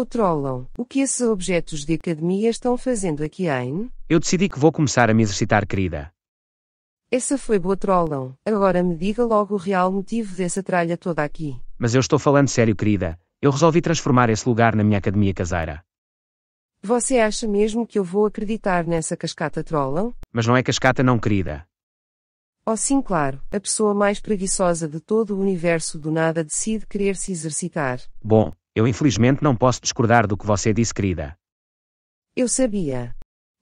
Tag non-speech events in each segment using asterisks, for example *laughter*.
O trollam. O que esses objetos de academia estão fazendo aqui, hein? Eu decidi que vou começar a me exercitar, querida. Essa foi boa trollam. Agora me diga logo o real motivo dessa tralha toda aqui. Mas eu estou falando sério, querida. Eu resolvi transformar esse lugar na minha academia caseira. Você acha mesmo que eu vou acreditar nessa cascata trollam? Mas não é cascata não, querida. Oh sim, claro. A pessoa mais preguiçosa de todo o universo do nada decide querer se exercitar. Bom, eu infelizmente não posso discordar do que você disse, querida. Eu sabia.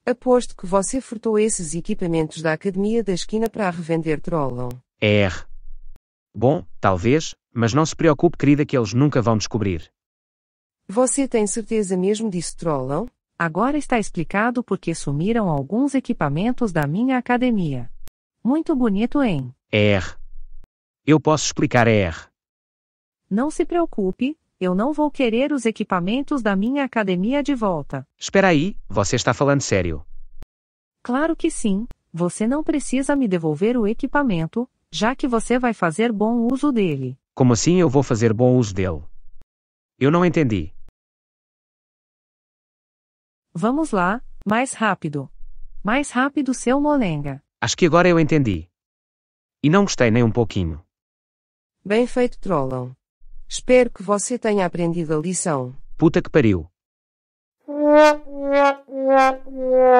Aposto que você furtou esses equipamentos da academia da esquina para revender Trollon. É Bom, talvez, mas não se preocupe, querida, que eles nunca vão descobrir. Você tem certeza mesmo disso, Trollon? Agora está explicado porque sumiram alguns equipamentos da minha academia. Muito bonito, hein? É Eu posso explicar é Não se preocupe, eu não vou querer os equipamentos da minha academia de volta. Espera aí, você está falando sério? Claro que sim, você não precisa me devolver o equipamento, já que você vai fazer bom uso dele. Como assim eu vou fazer bom uso dele? Eu não entendi. Vamos lá, mais rápido. Mais rápido, seu molenga. Acho que agora eu entendi. E não gostei nem um pouquinho. Bem feito, Trollon. Espero que você tenha aprendido a lição. Puta que pariu. *laughs*